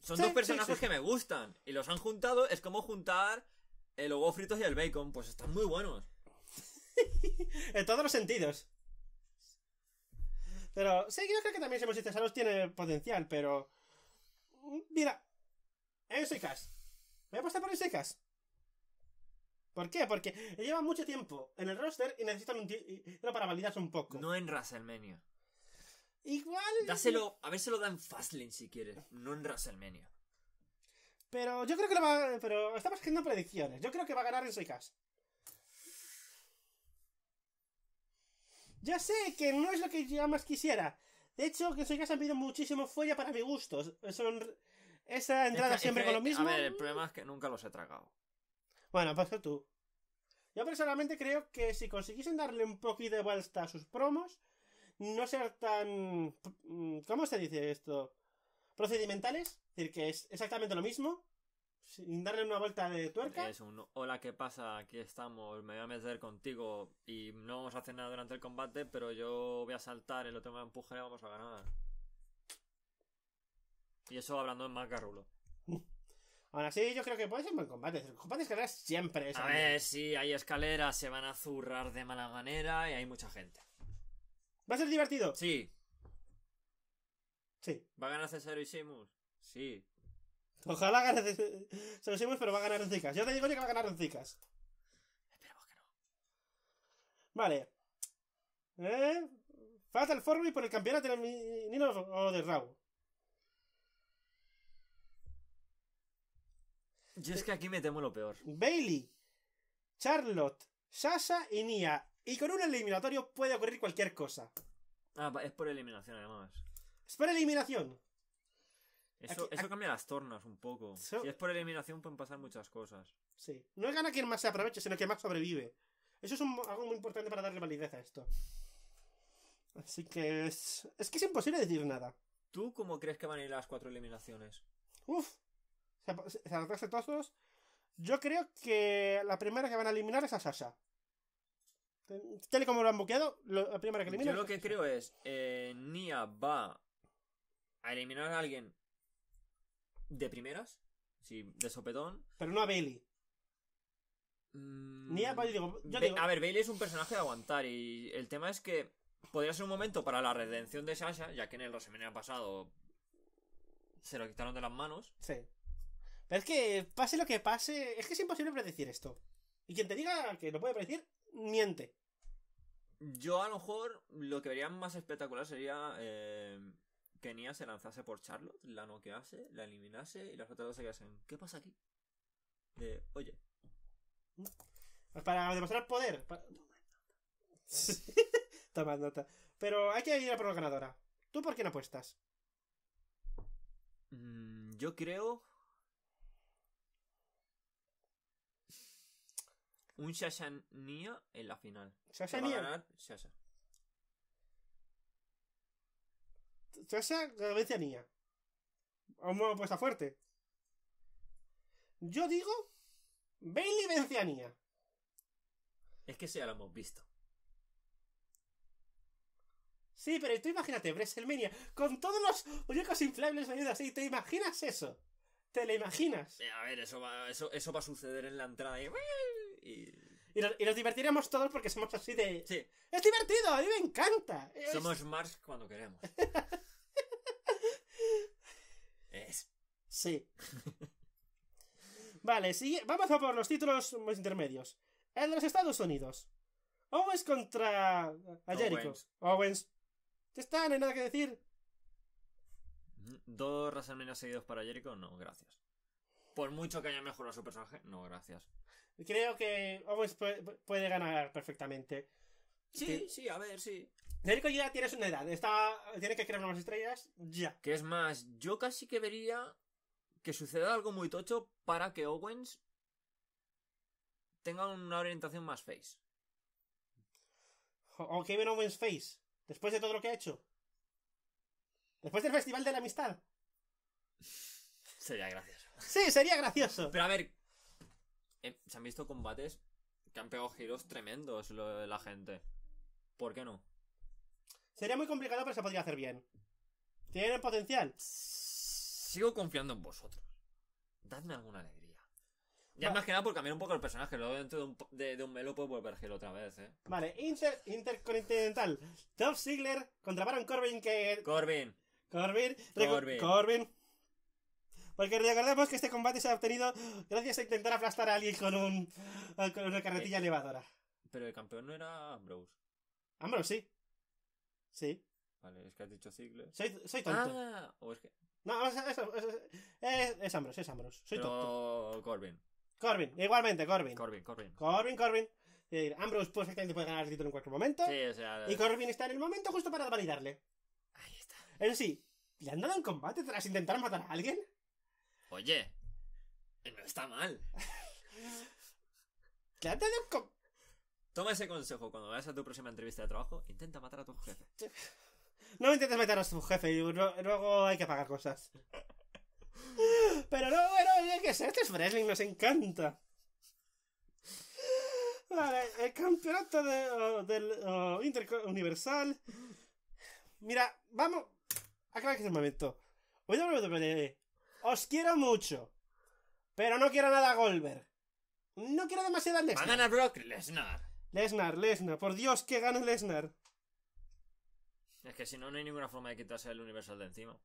Son dos personajes que me gustan. Y los han juntado. Es como juntar el huevo fritos y el bacon. Pues están muy buenos. en todos los sentidos. Pero sí, yo creo que también Seamos salos tiene potencial, pero. Mira. En Secas. Me voy a apostar por el Secas. ¿Por qué? Porque lleva mucho tiempo en el roster y necesitan un para validarse un poco. No en WrestleMania. Igual. Dáselo, a ver si lo dan Fastlane si quieres, no en WrestleMania. Pero yo creo que lo va. Pero estamos haciendo predicciones. Yo creo que va a ganar en Soycas. Ya sé que no es lo que yo más quisiera. De hecho, que en Soycas han pedido muchísimo folla para mi gusto. Esa entrada siempre con lo mismo. A ver, el problema es que nunca los he tragado. Bueno, pasa pues tú. Yo personalmente creo que si consiguiesen darle un poquito de vuelta a sus promos, no ser tan... Mm, ¿Cómo se dice esto? Procedimentales, es decir, que es exactamente lo mismo, sin darle una vuelta de tuerca. Es un hola, ¿qué pasa? Aquí estamos, me voy a meter contigo y no vamos a hacer nada durante el combate, pero yo voy a saltar, el otro me empuje y vamos a ganar. Y eso hablando en más garrulo. Ahora sí, yo creo que puede ser un buen combate. El combate de escaleras siempre es. A ver, sí, hay escaleras, se van a zurrar de mala manera y hay mucha gente. ¿Va a ser divertido? Sí. Sí. ¿Va a ganar Cesaro y Simus? Sí. Ojalá gane Cesaro y Simus, pero va a ganar Zicas. Yo te digo yo que va a ganar Zicas. Esperemos que no. Vale. ¿Eh? Fatal y por el campeonato de Nino o de Raw. Yo es que aquí me temo lo peor. Bailey, Charlotte, Sasha y Nia. Y con un eliminatorio puede ocurrir cualquier cosa. Ah, es por eliminación además. Es por eliminación. Eso, cambia las tornas un poco. Si es por eliminación pueden pasar muchas cosas. Sí. No es gana quien más se aproveche, sino quien más sobrevive. Eso es algo muy importante para darle validez a esto. Así que es, es que es imposible decir nada. ¿Tú cómo crees que van a ir las cuatro eliminaciones? Uf, se, atrás todos. Yo creo que la primera que van a eliminar es a Sasha. Tal y como lo han buqueado, la primera que elimina Yo lo que creo es, eh, Nia va a eliminar a alguien de primeras, sí, de sopetón. Pero no a Bailey. Mm, Nia, yo digo. A ver, Bailey es un personaje de aguantar y el tema es que podría ser un momento para la redención de Sasha, ya que en el WrestleMania pasado se lo quitaron de las manos. Sí. Pero es que, pase lo que pase, es que es imposible predecir esto. Y quien te diga que lo puede predecir, miente. Yo a lo mejor lo que vería más espectacular sería eh, que Nia se lanzase por Charlotte, la noquease, la eliminase y las otras dos se quedasen. ¿Qué pasa aquí? De, oye. Pues para demostrar poder. Para... Toma nota. Pero hay que ir a por la ganadora. ¿Tú por no apuestas? Mm, yo creo Un Shasha Nia en la final. Shasha Nia? Shasha. Shasha A una apuesta fuerte. Yo digo. Bailey vence a Nia. Es que sí, ya lo hemos visto. Sí, pero tú imagínate, WrestleMania, con todos los muñecos inflables de así, ¿te imaginas eso? ¿Te lo imaginas? Eh, a ver, eso va, eso, va a suceder en la entrada. Y y... nos, divertiremos todos porque somos así de... Sí. ¡Es divertido! ¡A mí me encanta! Somos Mars cuando queremos. Sí. vale, sí, vamos a por los títulos más intermedios. En los Estados Unidos. Owens contra a Jericho. Owens. te están? hay nada que decir. Mm, Dos menos seguidos para Jericho, no, gracias. Por mucho que haya mejorado su personaje, no, gracias creo que Owens puede, ganar perfectamente. Sí, sí, a ver, sí. Jericho ya tienes una edad, está, tiene que crear nuevas estrellas ya. Que es más, yo casi que vería que suceda algo muy tocho para que Owens tenga una orientación más face. O Kevin Owens face, después de todo lo que ha hecho. Después del Festival de la Amistad. Sería gracioso. Sí, sería gracioso. Pero a ver, eh, se han visto combates que han pegado giros tremendos la gente. ¿Por qué no? Sería muy complicado, pero se podría hacer bien. tiene potencial. Sigo confiando en vosotros. Dadme alguna alegría. Ya imaginado más que nada por cambiar un poco el personaje. Luego dentro de un, de, un melo puedo volver giro otra vez, ¿eh? Vale, Inter, Intercontinental. top Sigler contra Baron Corbin que... Corbin. Corbin. Corbin. Corbin. Porque recordemos que este combate se ha obtenido gracias a intentar aplastar a alguien con, un, con una carretilla eh, elevadora. Pero el campeón no era Ambrose. Ambrose, sí. Sí. Vale, es que has dicho Ziggler. Soy, soy tonto. Ah, o es que... No, es, es Ambrose, es Ambrose. Soy pero... tonto. Corbin. Corbin, igualmente, Corbin. Corbin, Corbin. Corbin, Corbin. Eh, Ambrose perfectamente puede ganar el título en cualquier momento. Sí, o sea. Y Corbin está en el momento justo para validarle. Ahí está. Eso sí, ¿le han dado un combate tras intentar matar a alguien? Oye, no está mal. Toma ese consejo cuando vayas a tu próxima entrevista de trabajo. Intenta matar a tu jefe. No intentes matar a tu jefe y luego hay que pagar cosas. Pero no, bueno, que ser este es Wrestling, nos encanta. Vale, el campeonato de, del Inter Interuniversal. Mira, vamos. Acá que es el momento. WWE os quiero mucho. Pero no quiero nada a Goldberg. No quiero demasiado a Lesnar. Banana Brock Lesnar. Lesnar, Lesnar. Por Dios, que gane Lesnar. Es que si no, no hay ninguna forma de quitarse el Universal de encima.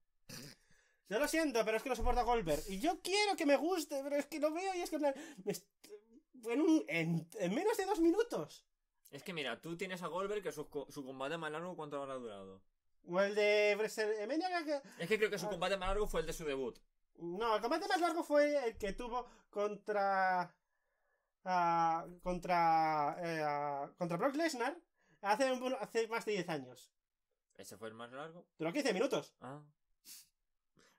Yo lo siento, pero es que lo soporta a Goldberg. Y yo quiero que me guste, pero es que lo veo y es que... En, menos de dos minutos. Es que mira, tú tienes a Goldberg que su, combate más largo, ¿cuánto habrá durado? O el de WrestleMania. Es que creo que su combate más largo fue el de su debut. No, el combate más largo fue el que tuvo contra. Ah, contra. Eh, ah, contra Brock Lesnar hace, hace más de 10 años. ¿Ese fue el más largo? Duró 15 minutos. Ah.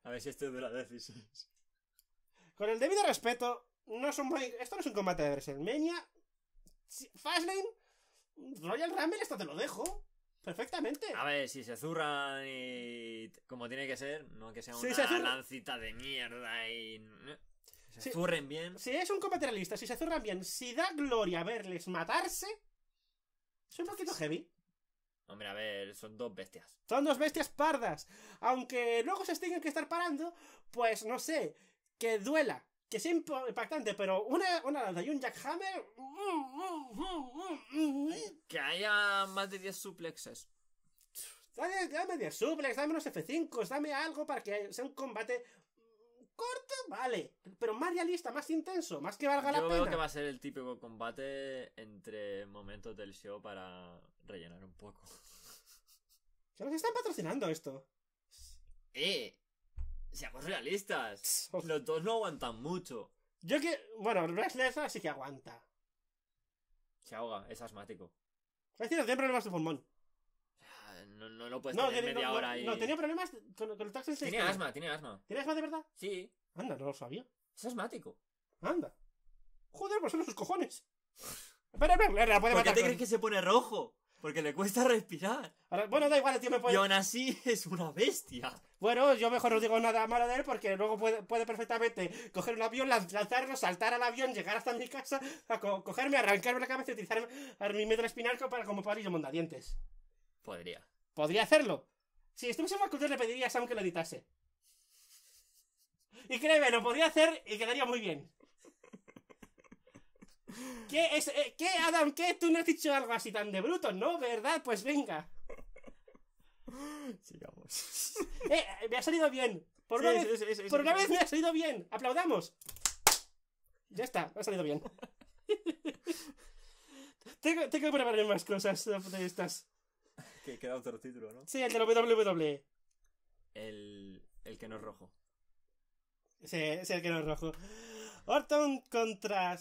A ver si de la 16. Con el debido respeto, no son esto no es un combate de WrestleMania. Fastlane, Royal Rumble, esto te lo dejo. Perfectamente. A ver, si se zurran y. como tiene que ser, no que sea una lancita de mierda y. Eh, se zurren bien. Si es un combate si se zurran bien, si da gloria verles matarse. Es un poquito heavy. Hombre, a ver, son dos bestias. Son dos bestias pardas. Aunque luego se tengan que estar parando, pues no sé, que duela que es impactante, pero una, una lanza y un jackhammer. Que haya más de 10 suplexes. Dame, 10 suplex, dame unos F5, dame algo para que sea un combate corto, vale, pero más realista, más intenso, más que valga la pena. Yo creo que va a ser el típico combate entre momentos del show para rellenar un poco. Se los están patrocinando esto. Eh, Seamos realistas. Los dos no aguantan mucho. Yo que. Bueno, el Lesnar sí que aguanta. Se ahoga, es asmático. Es tiene problemas de pulmón. Ah, no, no lo puedes no, tener media hora No, tenía problemas con, el taxi Tiene asma, tiene asma. ¿Tiene asma de verdad? Sí. Anda, no lo sabía. Es asmático. Anda. Joder, pues son sus cojones. Espera, espera, la puede matar. ¿Por qué te crees que se pone rojo? Porque le cuesta respirar. bueno, da igual, el tío me puede. Y aún así es una bestia. Bueno, yo mejor no digo nada malo de él porque luego puede, perfectamente coger un avión, lanzarlo, saltar al avión, llegar hasta mi casa, cogerme, arrancarme la cabeza y utilizar a mi metro espinal para, como palillo mondadientes. Podría. Podría hacerlo. Si estuviese en le pediría a Sam que lo editase. Y créeme, lo podría hacer y quedaría muy bien. ¿Qué es? Eh, ¿Qué, Adam? ¿Qué? Tú no has dicho algo así tan de bruto, ¿no? ¿Verdad? Pues venga. Sigamos. Eh, me ha salido bien. Por, una, vez, me ha salido bien. Aplaudamos. Ya está, me ha salido bien. tengo, que prepararme más cosas de estas. Que queda otro título, ¿no? Sí, el de la WWE. El, el que no es rojo. Sí, es el que no es rojo. Orton contra,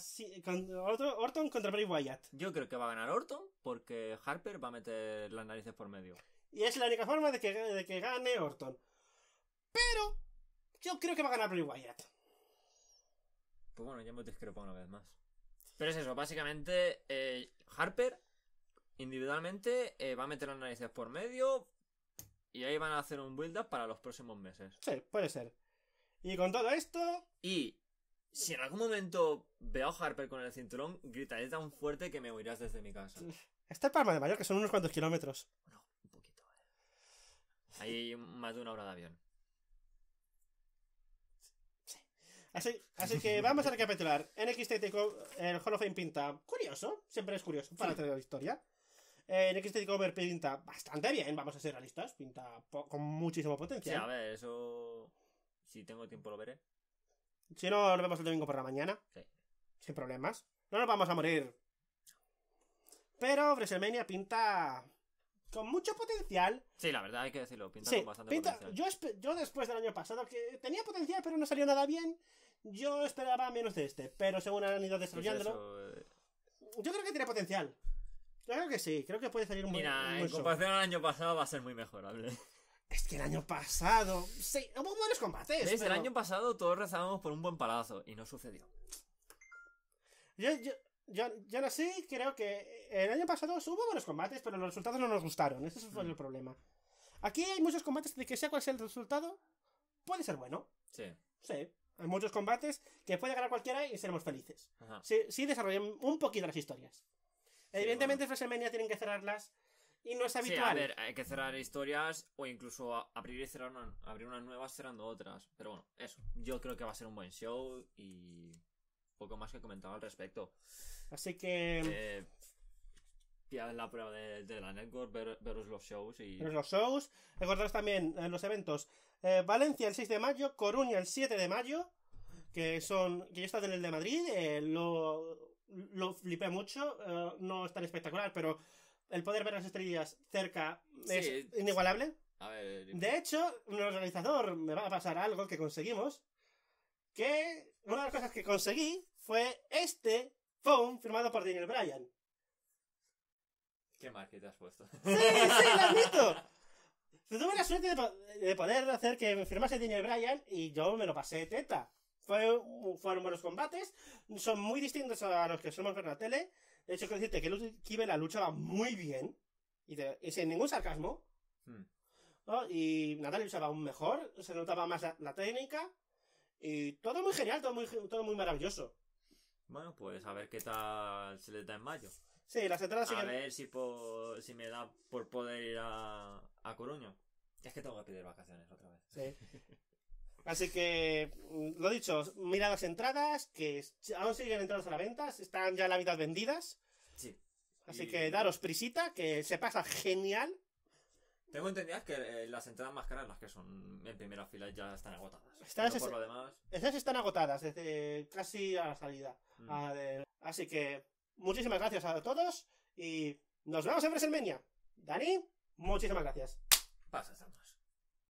Orton, contra Bray Wyatt. Yo creo que va a ganar Orton porque Harper va a meter las narices por medio. Y es la única forma de que, que gane Orton. Pero yo creo que va a ganar Bray Wyatt. Pues bueno, ya me discrepo una vez más. Pero es eso, básicamente eh, Harper individualmente eh, va a meter las narices por medio y ahí van a hacer un build-up para los próximos meses. Sí, puede ser. Y con todo esto... Y si en algún momento veo a Harper con el cinturón, gritaré tan fuerte que me oirás desde mi casa. Está en Palma de que son unos cuantos kilómetros. No, un poquito, eh. Hay más de una hora de avión. Así, que vamos a recapitular. NXT el Hall of Fame pinta curioso, siempre es curioso para sí. la historia. Eh, x NXT Over pinta bastante bien, vamos a ser realistas, pinta con muchísimo potencia. Sí, a ver, eso. Si tengo tiempo lo veré. Si no, nos vemos el domingo por la mañana. Sí. Sin problemas. No nos vamos a morir. Pero WrestleMania pinta con mucho potencial. Sí, la verdad hay que decirlo, pinta con bastante potencial. Yo, yo, después del año pasado que tenía potencial, pero no salió nada bien. Yo esperaba menos de este, pero según han ido pues desarrollándolo. Eh. yo creo que tiene potencial. Yo creo que sí, creo que puede salir muy un buen en comparación al año pasado va a ser muy mejorable. Es que el año pasado. Sí, hubo buenos combates. Desde el año pasado todos rezábamos por un buen palazo y no sucedió. Yo, yo, yo, no sé, creo que el año pasado hubo buenos combates, pero los resultados no nos gustaron. Ese fue el mm. problema. Aquí hay muchos combates de que sea cual sea el resultado, puede ser bueno. Sí. Sí. Hay muchos combates que puede ganar cualquiera y seremos felices. Sí, sí desarrollan un poquito las historias. Evidentemente Evidentemente, bueno. tienen que cerrarlas y no es habitual. Sí, a ver, hay que cerrar historias o incluso abrir cerrar una, abrir unas nuevas cerrando otras. Pero bueno, eso. Yo creo que va a ser un buen show y poco más que comentar al respecto. Así que... Eh, en la prueba de, la network, ver, veros los shows y... Veros los shows. Recordaros también eh, los eventos. Eh, Valencia el 6 de mayo, Coruña el 7 de mayo, que son... que ya en el de Madrid. Eh, lo lo flipé mucho. no es tan espectacular, pero el poder ver las estrellas cerca es inigualable. de hecho, un organizador me va a pasar algo que conseguimos. Que una de las cosas que conseguí fue este phone firmado por Daniel Bryan. Qué mal te has puesto. ¡Sí, sí, lo admito! Tuve la suerte de, poder hacer que me firmase Daniel Bryan y yo me lo pasé teta. fueron buenos combates, son muy distintos a los que somos ver en la tele. De hecho, quiero decirte que Luke la lucha muy bien. Y, sin ningún sarcasmo. Hmm. ¿no? Y Natalia luchaba aún mejor. Se notaba más la, técnica. Y todo muy genial, todo muy, todo muy maravilloso. Bueno, pues a ver qué tal se le da en mayo. Sí, las entradas A ver si, si me da por poder ir a, a Coruña. Es que tengo que pedir vacaciones otra vez. Sí. Así que, lo dicho, mira las entradas, que aún siguen entradas a la venta, están ya en la mitad vendidas. Sí. Así que daros prisita, que se pasa genial. Tengo entendido que eh, las entradas más caras, las que son en primera fila, ya están agotadas. Estas, están agotadas desde casi a la salida. Mm. Así que, muchísimas gracias a todos y nos vemos en WrestleMania. Dani, muchísimas gracias. Pasa,